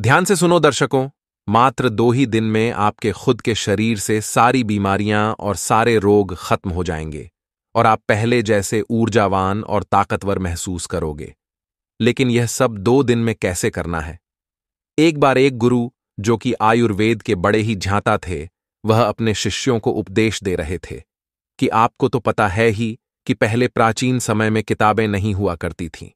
ध्यान से सुनो दर्शकों मात्र दो ही दिन में आपके खुद के शरीर से सारी बीमारियां और सारे रोग खत्म हो जाएंगे और आप पहले जैसे ऊर्जावान और ताकतवर महसूस करोगे लेकिन यह सब दो दिन में कैसे करना है एक बार एक गुरु जो कि आयुर्वेद के बड़े ही झांता थे वह अपने शिष्यों को उपदेश दे रहे थे कि आपको तो पता है ही कि पहले प्राचीन समय में किताबें नहीं हुआ करती थीं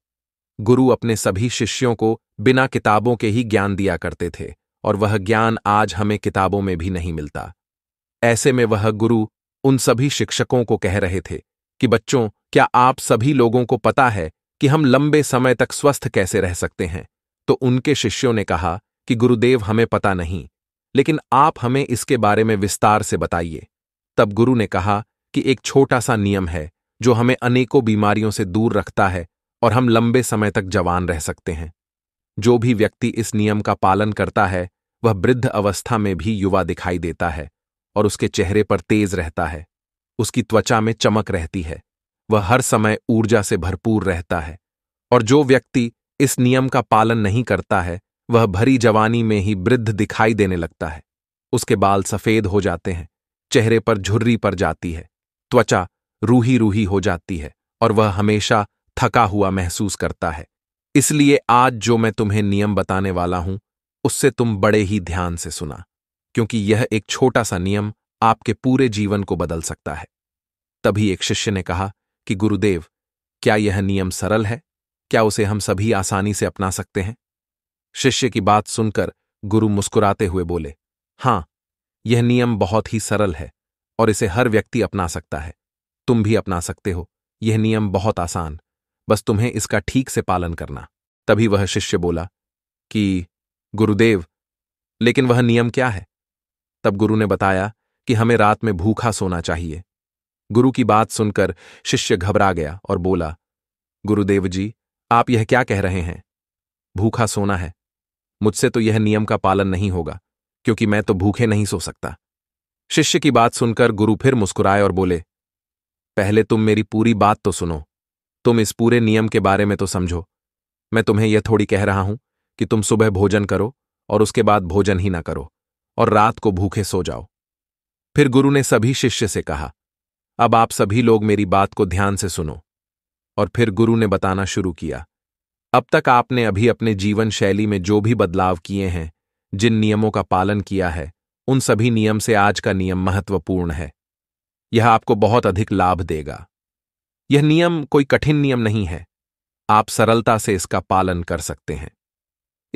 गुरु अपने सभी शिष्यों को बिना किताबों के ही ज्ञान दिया करते थे और वह ज्ञान आज हमें किताबों में भी नहीं मिलता ऐसे में वह गुरु उन सभी शिक्षकों को कह रहे थे कि बच्चों क्या आप सभी लोगों को पता है कि हम लंबे समय तक स्वस्थ कैसे रह सकते हैं तो उनके शिष्यों ने कहा कि गुरुदेव हमें पता नहीं लेकिन आप हमें इसके बारे में विस्तार से बताइए तब गुरु ने कहा कि एक छोटा सा नियम है जो हमें अनेकों बीमारियों से दूर रखता है और हम लंबे समय तक जवान रह सकते हैं जो भी व्यक्ति इस नियम का पालन करता है वह वृद्ध अवस्था में भी युवा दिखाई देता है और उसके चेहरे पर तेज रहता है उसकी त्वचा में चमक रहती है वह हर समय ऊर्जा से भरपूर रहता है और जो व्यक्ति इस नियम का पालन नहीं करता है वह भरी जवानी में ही वृद्ध दिखाई देने लगता है उसके बाल सफेद हो जाते हैं चेहरे पर झुर्री पर जाती है त्वचा रूही रूही हो जाती है और वह हमेशा थका हुआ महसूस करता है इसलिए आज जो मैं तुम्हें नियम बताने वाला हूं उससे तुम बड़े ही ध्यान से सुना क्योंकि यह एक छोटा सा नियम आपके पूरे जीवन को बदल सकता है तभी एक शिष्य ने कहा कि गुरुदेव क्या यह नियम सरल है क्या उसे हम सभी आसानी से अपना सकते हैं शिष्य की बात सुनकर गुरु मुस्कुराते हुए बोले हां यह नियम बहुत ही सरल है और इसे हर व्यक्ति अपना सकता है तुम भी अपना सकते हो यह नियम बहुत आसान बस तुम्हें इसका ठीक से पालन करना तभी वह शिष्य बोला कि गुरुदेव लेकिन वह नियम क्या है तब गुरु ने बताया कि हमें रात में भूखा सोना चाहिए गुरु की बात सुनकर शिष्य घबरा गया और बोला गुरुदेव जी आप यह क्या कह रहे हैं भूखा सोना है मुझसे तो यह नियम का पालन नहीं होगा क्योंकि मैं तो भूखे नहीं सो सकता शिष्य की बात सुनकर गुरु फिर मुस्कुराए और बोले पहले तुम मेरी पूरी बात तो सुनो तुम इस पूरे नियम के बारे में तो समझो मैं तुम्हें यह थोड़ी कह रहा हूं कि तुम सुबह भोजन करो और उसके बाद भोजन ही ना करो और रात को भूखे सो जाओ फिर गुरु ने सभी शिष्य से कहा अब आप सभी लोग मेरी बात को ध्यान से सुनो और फिर गुरु ने बताना शुरू किया अब तक आपने अभी अपने जीवन शैली में जो भी बदलाव किए हैं जिन नियमों का पालन किया है उन सभी नियम से आज का नियम महत्वपूर्ण है यह आपको बहुत अधिक लाभ देगा यह नियम कोई कठिन नियम नहीं है आप सरलता से इसका पालन कर सकते हैं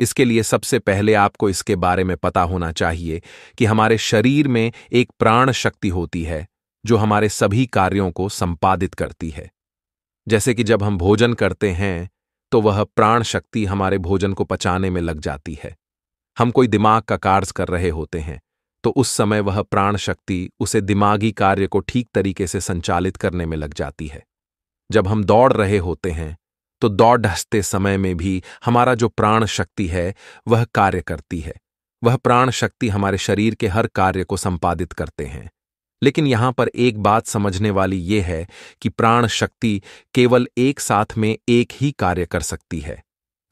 इसके लिए सबसे पहले आपको इसके बारे में पता होना चाहिए कि हमारे शरीर में एक प्राण शक्ति होती है जो हमारे सभी कार्यों को संपादित करती है जैसे कि जब हम भोजन करते हैं तो वह प्राण शक्ति हमारे भोजन को पचाने में लग जाती है हम कोई दिमाग का कार्य कर रहे होते हैं तो उस समय वह प्राण शक्ति उसे दिमागी कार्य को ठीक तरीके से संचालित करने में लग जाती है जब हम दौड़ रहे होते हैं तो दौड़ ढसते समय में भी हमारा जो प्राण शक्ति है वह कार्य करती है वह प्राण शक्ति हमारे शरीर के हर कार्य को संपादित करते हैं लेकिन यहां पर एक बात समझने वाली यह है कि प्राण शक्ति केवल एक साथ में एक ही कार्य कर सकती है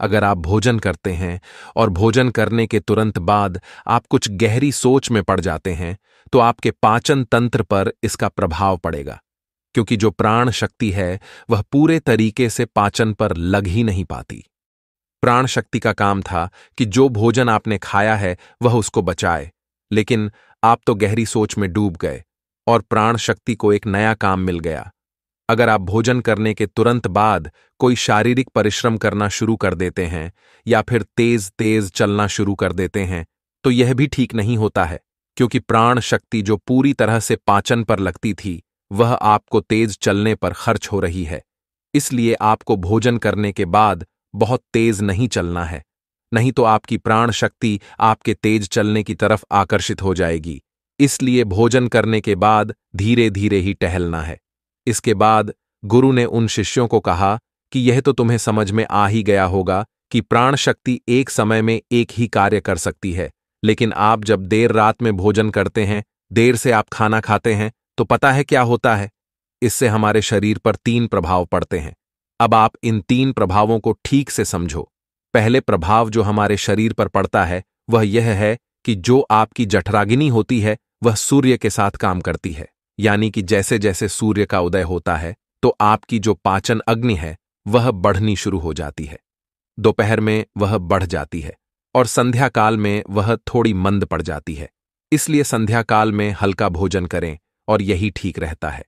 अगर आप भोजन करते हैं और भोजन करने के तुरंत बाद आप कुछ गहरी सोच में पड़ जाते हैं तो आपके पाचन तंत्र पर इसका प्रभाव पड़ेगा क्योंकि जो प्राण शक्ति है वह पूरे तरीके से पाचन पर लग ही नहीं पाती प्राण शक्ति का काम था कि जो भोजन आपने खाया है वह उसको बचाए लेकिन आप तो गहरी सोच में डूब गए और प्राण शक्ति को एक नया काम मिल गया अगर आप भोजन करने के तुरंत बाद कोई शारीरिक परिश्रम करना शुरू कर देते हैं या फिर तेज तेज चलना शुरू कर देते हैं तो यह भी ठीक नहीं होता है क्योंकि प्राण शक्ति जो पूरी तरह से पाचन पर लगती थी वह आपको तेज चलने पर खर्च हो रही है इसलिए आपको भोजन करने के बाद बहुत तेज नहीं चलना है नहीं तो आपकी प्राण शक्ति आपके तेज चलने की तरफ आकर्षित हो जाएगी इसलिए भोजन करने के बाद धीरे धीरे ही टहलना है इसके बाद गुरु ने उन शिष्यों को कहा कि यह तो तुम्हें समझ में आ ही गया होगा कि प्राण शक्ति एक समय में एक ही कार्य कर सकती है लेकिन आप जब देर रात में भोजन करते हैं देर से आप खाना खाते हैं तो पता है क्या होता है इससे हमारे शरीर पर तीन प्रभाव पड़ते हैं अब आप इन तीन प्रभावों को ठीक से समझो पहले प्रभाव जो हमारे शरीर पर पड़ता है वह यह है कि जो आपकी जठरागिनी होती है वह सूर्य के साथ काम करती है यानी कि जैसे जैसे सूर्य का उदय होता है तो आपकी जो पाचन अग्नि है वह बढ़नी शुरू हो जाती है दोपहर में वह बढ़ जाती है और संध्या काल में वह थोड़ी मंद पड़ जाती है इसलिए संध्या काल में हल्का भोजन करें और यही ठीक रहता है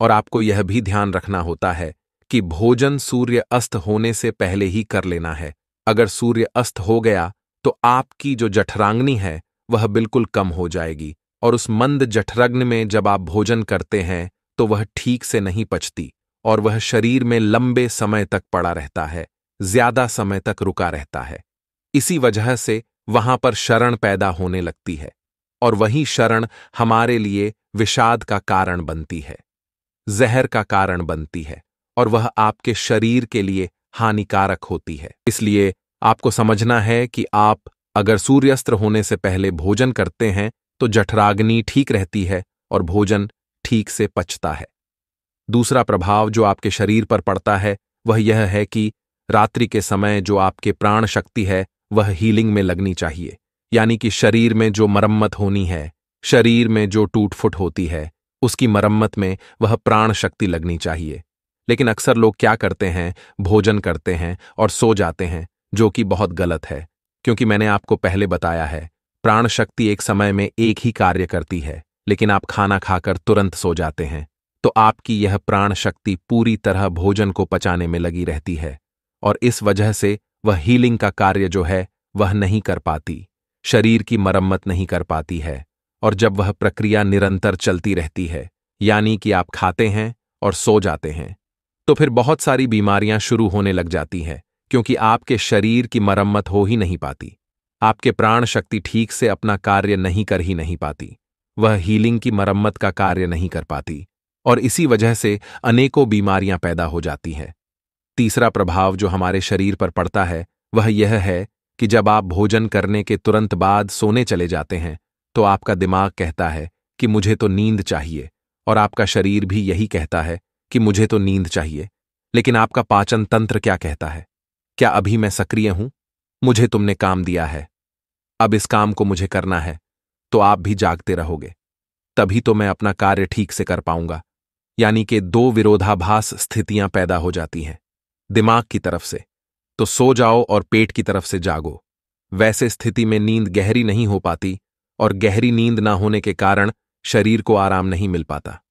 और आपको यह भी ध्यान रखना होता है कि भोजन सूर्य अस्त होने से पहले ही कर लेना है अगर सूर्य अस्त हो गया तो आपकी जो जठरांगनी है वह बिल्कुल कम हो जाएगी और उस मंद जठरग्न में जब आप भोजन करते हैं तो वह ठीक से नहीं पचती और वह शरीर में लंबे समय तक पड़ा रहता है ज्यादा समय तक रुका रहता है इसी वजह से वहां पर शरण पैदा होने लगती है और वही शरण हमारे लिए विषाद का कारण बनती है जहर का कारण बनती है और वह आपके शरीर के लिए हानिकारक होती है इसलिए आपको समझना है कि आप अगर सूर्यास्त्र होने से पहले भोजन करते हैं तो जठराग्नि ठीक रहती है और भोजन ठीक से पचता है दूसरा प्रभाव जो आपके शरीर पर पड़ता है वह यह है कि रात्रि के समय जो आपके प्राण शक्ति है वह हीलिंग में लगनी चाहिए यानी कि शरीर में जो मरम्मत होनी है शरीर में जो टूट फुट होती है उसकी मरम्मत में वह प्राण शक्ति लगनी चाहिए लेकिन अक्सर लोग क्या करते हैं भोजन करते हैं और सो जाते हैं जो कि बहुत गलत है क्योंकि मैंने आपको पहले बताया है प्राण शक्ति एक समय में एक ही कार्य करती है लेकिन आप खाना खाकर तुरंत सो जाते हैं तो आपकी यह प्राण शक्ति पूरी तरह भोजन को पचाने में लगी रहती है और इस वजह से वह हीलिंग का कार्य जो है वह नहीं कर पाती शरीर की मरम्मत नहीं कर पाती है और जब वह प्रक्रिया निरंतर चलती रहती है यानी कि आप खाते हैं और सो जाते हैं तो फिर बहुत सारी बीमारियां शुरू होने लग जाती हैं क्योंकि आपके शरीर की मरम्मत हो ही नहीं पाती आपके प्राण शक्ति ठीक से अपना कार्य नहीं कर ही नहीं पाती वह हीलिंग की मरम्मत का कार्य नहीं कर पाती और इसी वजह से अनेकों बीमारियां पैदा हो जाती हैं तीसरा प्रभाव जो हमारे शरीर पर पड़ता है वह यह है कि जब आप भोजन करने के तुरंत बाद सोने चले जाते हैं तो आपका दिमाग कहता है कि मुझे तो नींद चाहिए और आपका शरीर भी यही कहता है कि मुझे तो नींद चाहिए लेकिन आपका पाचन तंत्र क्या कहता है क्या अभी मैं सक्रिय हूं मुझे तुमने काम दिया है अब इस काम को मुझे करना है तो आप भी जागते रहोगे तभी तो मैं अपना कार्य ठीक से कर पाऊंगा यानी कि दो विरोधाभास स्थितियां पैदा हो जाती हैं दिमाग की तरफ से तो सो जाओ और पेट की तरफ से जागो वैसे स्थिति में नींद गहरी नहीं हो पाती और गहरी नींद ना होने के कारण शरीर को आराम नहीं मिल पाता